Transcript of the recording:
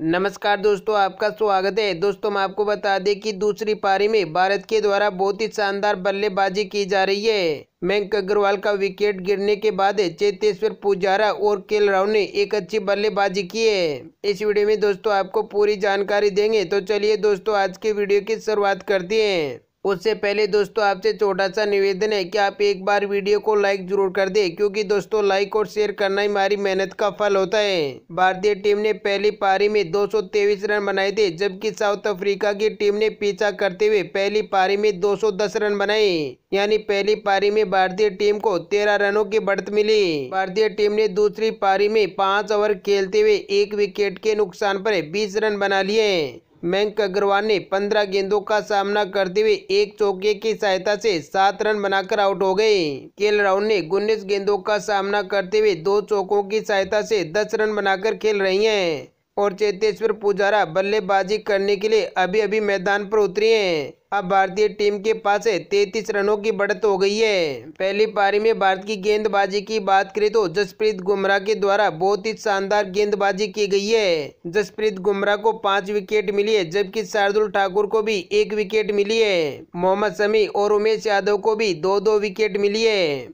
नमस्कार दोस्तों आपका स्वागत है दोस्तों हम आपको बता दें कि दूसरी पारी में भारत के द्वारा बहुत ही शानदार बल्लेबाजी की जा रही है मयंक अग्रवाल का विकेट गिरने के बाद चेतेश्वर पुजारा और केल राव ने एक अच्छी बल्लेबाजी की है इस वीडियो में दोस्तों आपको पूरी जानकारी देंगे तो चलिए दोस्तों आज के वीडियो की शुरुआत करते हैं उससे पहले दोस्तों आपसे छोटा सा निवेदन है कि आप एक बार वीडियो को लाइक जरूर कर दें क्योंकि दोस्तों लाइक और शेयर करना ही हमारी मेहनत का फल होता है भारतीय टीम ने पहली पारी में 223 रन बनाए थे जबकि साउथ अफ्रीका की टीम ने पीछा करते हुए पहली पारी में 210 रन बनाए यानी पहली पारी में भारतीय टीम को तेरह रनों की बढ़त मिली भारतीय टीम ने दूसरी पारी में पाँच ओवर खेलते हुए एक विकेट के नुकसान पर बीस रन बना लिए मयंक अग्रवाल ने पंद्रह गेंदों का सामना करते हुए एक चौके की सहायता से सात रन बनाकर आउट हो गए केल राहुल ने उन्नीस गेंदों का सामना करते हुए दो चौकों की सहायता से दस रन बनाकर खेल रही हैं और चेतेश्वर पुजारा बल्लेबाजी करने के लिए अभी अभी मैदान पर उतरी हैं अब भारतीय टीम के पास तैतीस रनों की बढ़त हो गई है पहली पारी में भारत की गेंदबाजी की बात करें तो जसप्रीत गुमराह के द्वारा बहुत ही शानदार गेंदबाजी की गई है जसप्रीत गुमराह को पांच विकेट मिली है जबकि शार्दुल ठाकुर को भी एक विकेट मिली है मोहम्मद शमी और उमेश यादव को भी दो दो विकेट मिली है